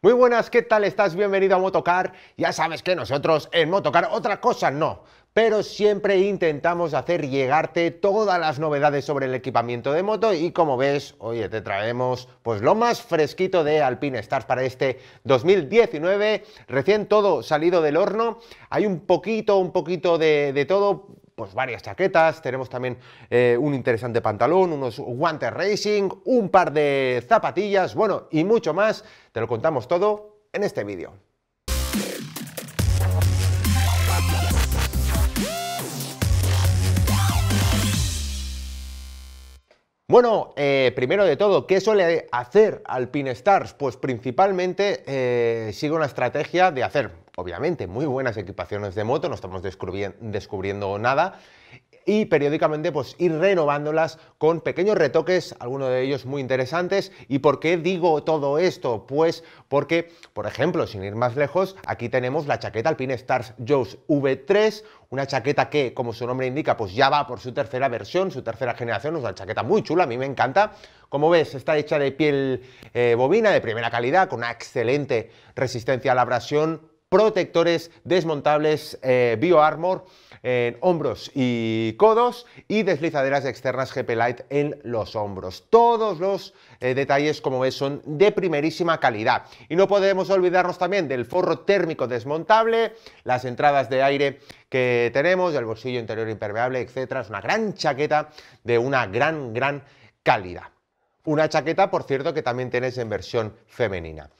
Muy buenas, ¿qué tal estás? Bienvenido a Motocar. Ya sabes que nosotros en Motocar otra cosa no, pero siempre intentamos hacer llegarte todas las novedades sobre el equipamiento de moto y como ves, oye, te traemos pues lo más fresquito de Alpine Stars para este 2019, recién todo salido del horno, hay un poquito, un poquito de, de todo, pues varias chaquetas, tenemos también eh, un interesante pantalón, unos guantes racing, un par de zapatillas, bueno, y mucho más. Te lo contamos todo en este vídeo. Bueno, eh, primero de todo, ¿qué suele hacer Alpine Stars? Pues principalmente eh, sigue una estrategia de hacer obviamente, muy buenas equipaciones de moto, no estamos descubriendo nada, y periódicamente pues ir renovándolas con pequeños retoques, algunos de ellos muy interesantes. ¿Y por qué digo todo esto? Pues porque, por ejemplo, sin ir más lejos, aquí tenemos la chaqueta Alpine Stars Joe's V3, una chaqueta que, como su nombre indica, pues ya va por su tercera versión, su tercera generación, es una chaqueta muy chula, a mí me encanta. Como ves, está hecha de piel eh, bovina de primera calidad, con una excelente resistencia a la abrasión, protectores desmontables Bio eh, BioArmor en hombros y codos y deslizaderas externas GP Lite en los hombros. Todos los eh, detalles, como ves, son de primerísima calidad. Y no podemos olvidarnos también del forro térmico desmontable, las entradas de aire que tenemos, el bolsillo interior impermeable, etcétera. Es una gran chaqueta de una gran, gran calidad. Una chaqueta, por cierto, que también tienes en versión femenina.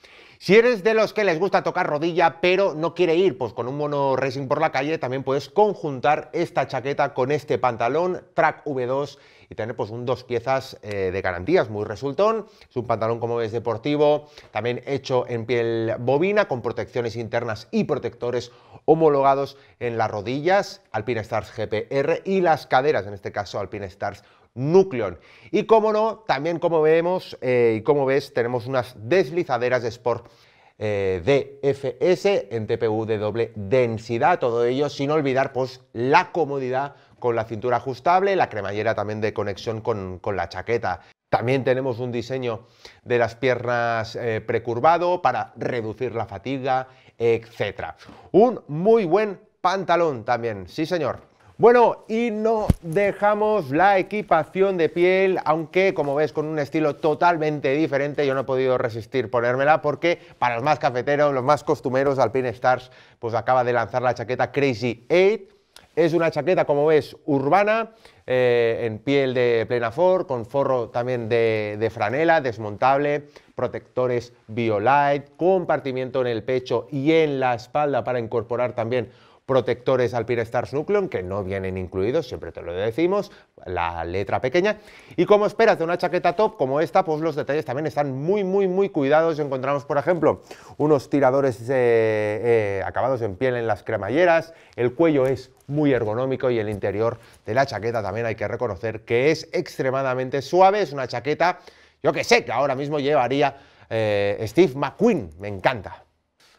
Si eres de los que les gusta tocar rodilla pero no quiere ir pues, con un mono racing por la calle, también puedes conjuntar esta chaqueta con este pantalón Track V2 y tener pues un dos piezas eh, de garantías, muy resultón. Es un pantalón como ves deportivo, también hecho en piel bobina, con protecciones internas y protectores homologados en las rodillas, Alpine Stars GPR y las caderas, en este caso Alpine Stars Nucleon. Y como no, también como vemos eh, y como ves, tenemos unas deslizaderas de Sport eh, DFS en TPU de doble densidad, todo ello sin olvidar pues, la comodidad con la cintura ajustable, la cremallera también de conexión con, la chaqueta. También tenemos un diseño de las piernas eh, precurvado para reducir la fatiga, etc. Un muy buen pantalón también, sí señor. Bueno, y no dejamos la equipación de piel, aunque como ves con un estilo totalmente diferente, yo no he podido resistir ponérmela porque para los más cafeteros, los más costumeros, Alpine Stars pues acaba de lanzar la chaqueta Crazy 8. Es una chaqueta, como ves, urbana, eh, en piel de plena for, con forro también de, de franela, desmontable, protectores Biolite, compartimiento en el pecho y en la espalda para incorporar también protectores al Stars Nucleon, que no vienen incluidos, siempre te lo decimos, la letra pequeña. Y como esperas de una chaqueta top como esta, pues los detalles también están muy, muy, muy cuidados. Encontramos, por ejemplo, unos tiradores eh, eh, acabados en piel en las cremalleras, el cuello es muy ergonómico y el interior de la chaqueta también hay que reconocer que es extremadamente suave, es una chaqueta, yo que sé, que ahora mismo llevaría eh, Steve McQueen, me encanta.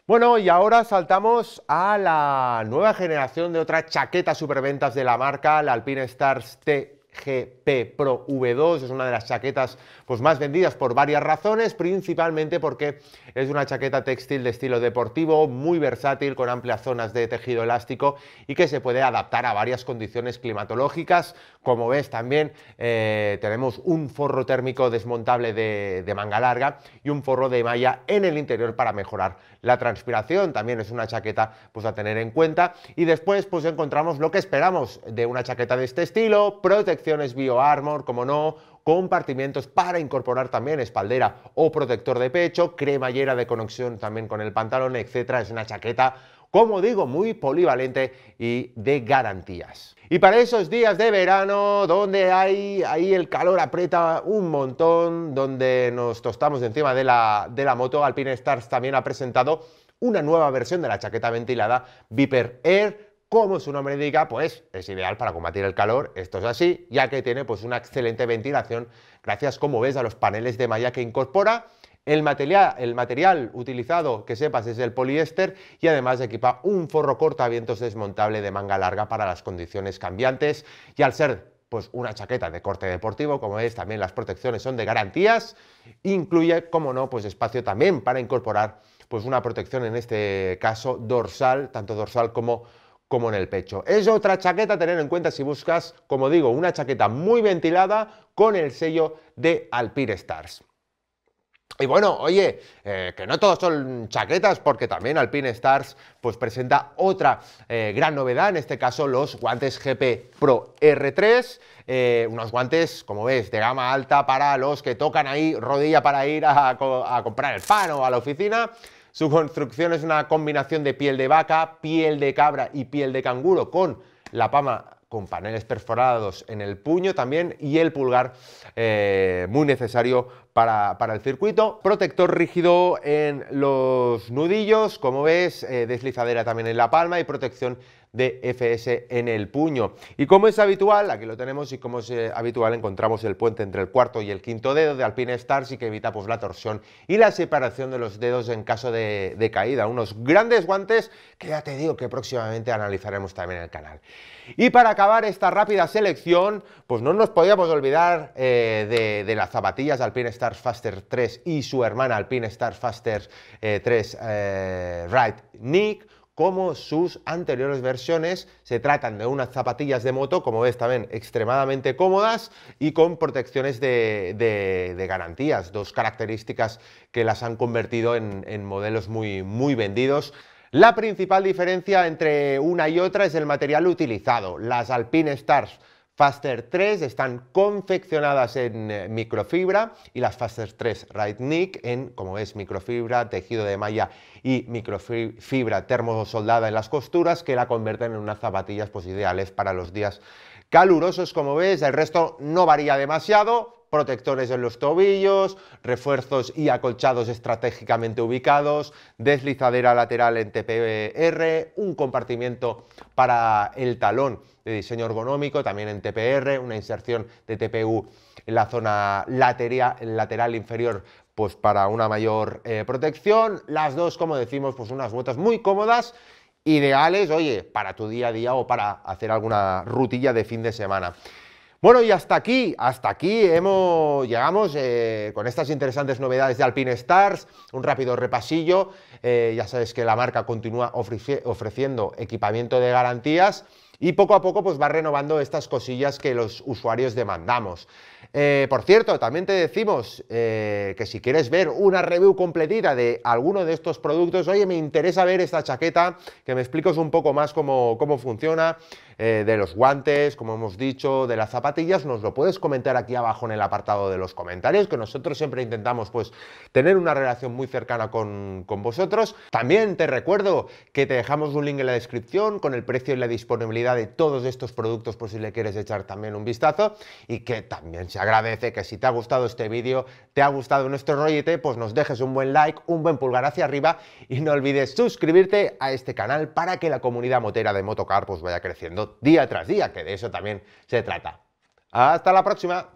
Bueno, y ahora saltamos a la nueva generación de otra chaqueta superventas de la marca, la Alpine Stars T GP Pro V2. Es una de las chaquetas pues, más vendidas por varias razones, principalmente porque es una chaqueta textil de estilo deportivo, muy versátil, con amplias zonas de tejido elástico y que se puede adaptar a varias condiciones climatológicas. Como ves también eh, tenemos un forro térmico desmontable de, manga larga y un forro de malla en el interior para mejorar la transpiración. También es una chaqueta pues, a tener en cuenta. Y después pues, encontramos lo que esperamos de una chaqueta de este estilo, protección bio BioArmor, como no, compartimientos para incorporar también espaldera o protector de pecho, cremallera de conexión también con el pantalón, etcétera. Es una chaqueta, como digo, muy polivalente y de garantías. Y para esos días de verano, donde hay, ahí el calor aprieta un montón, donde nos tostamos encima de la, de la moto, Alpine Stars también ha presentado una nueva versión de la chaqueta ventilada Viper Air como su nombre indica, pues es ideal para combatir el calor, esto es así, ya que tiene pues una excelente ventilación gracias, como ves, a los paneles de malla que incorpora. El material, utilizado, que sepas, es el poliéster y además equipa un forro cortavientos desmontable de manga larga para las condiciones cambiantes y al ser pues una chaqueta de corte deportivo, como ves también las protecciones son de garantías, incluye, como no, pues espacio también para incorporar pues una protección en este caso dorsal, tanto dorsal como como en el pecho. Es otra chaqueta a tener en cuenta si buscas, como digo, una chaqueta muy ventilada con el sello de Alpine Stars. Y bueno, oye, eh, que no todos son chaquetas, porque también Alpine Stars pues, presenta otra eh, gran novedad, en este caso los guantes GP Pro R3, eh, unos guantes, como ves, de gama alta para los que tocan ahí rodilla para ir a comprar el pan o a la oficina. Su construcción es una combinación de piel de vaca, piel de cabra y piel de canguro con la pama con paneles perforados en el puño también y el pulgar eh, muy necesario para, el circuito. Protector rígido en los nudillos, como ves, eh, deslizadera también en la palma y protección de FS en el puño. Y como es habitual, aquí lo tenemos y como es eh, habitual encontramos el puente entre el cuarto y el quinto dedo de Alpine Stars y que evita pues, la torsión y la separación de los dedos en caso de, caída. Unos grandes guantes que ya te digo que próximamente analizaremos también en el canal. Y para acabar esta rápida selección, pues no nos podíamos olvidar eh, de, de las zapatillas Alpine Stars faster 3 y su hermana Alpine Star Faster 3 eh, eh, Ride Nick, como sus anteriores versiones. Se tratan de unas zapatillas de moto, como ves también, extremadamente cómodas y con protecciones de, garantías, dos características que las han convertido en, modelos muy, muy vendidos. La principal diferencia entre una y otra es el material utilizado. Las Alpine Stars Faster 3 están confeccionadas en eh, microfibra y las Faster 3 Right Nick en, como ves, microfibra, tejido de malla y microfibra termosoldada en las costuras que la convierten en unas zapatillas pues, ideales para los días calurosos. Como ves, el resto no varía demasiado, protectores en los tobillos, refuerzos y acolchados estratégicamente ubicados, deslizadera lateral en TPR, un compartimiento para el talón de diseño ergonómico, también en TPR, una inserción de TPU en la zona lateral inferior pues para una mayor eh, protección. Las dos, como decimos, pues unas botas muy cómodas, ideales, oye, para tu día a día o para hacer alguna rutilla de fin de semana. Bueno, y hasta aquí, hasta aquí hemos, llegamos eh, con estas interesantes novedades de Alpine Stars, un rápido repasillo, eh, ya sabes que la marca continúa ofreciendo equipamiento de garantías y poco a poco pues va renovando estas cosillas que los usuarios demandamos. Eh, por cierto, también te decimos que si quieres ver una review completita de alguno de estos productos, oye, me interesa ver esta chaqueta, que me explicas un poco más cómo, cómo funciona, eh, de los guantes, como hemos dicho, de las zapatillas, nos lo puedes comentar aquí abajo en el apartado de los comentarios, que nosotros siempre intentamos pues tener una relación muy cercana con, vosotros. También te recuerdo que te dejamos un link en la descripción con el precio y la disponibilidad de todos estos productos por si le quieres echar también un vistazo y que también se agradece que si te ha gustado este vídeo, te ha gustado nuestro rollete, pues nos dejes un buen like, un buen pulgar hacia arriba y no olvides suscribirte a este canal para que la comunidad motera de Motocar pues, vaya creciendo día tras día, que de eso también se trata. Hasta la próxima.